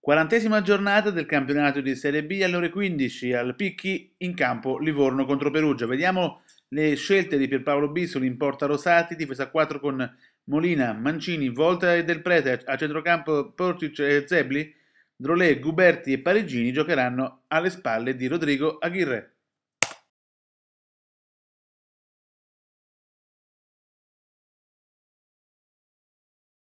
Quarantesima giornata del campionato di Serie B alle ore 15 al Picchi in campo Livorno contro Perugia. Vediamo le scelte di Pierpaolo Bisoli in porta Rosati, difesa 4 con Molina, Mancini, Volta e Del Prete, a centrocampo Portic e Zebli, Drolet, Guberti e Parigini giocheranno alle spalle di Rodrigo Aguirre.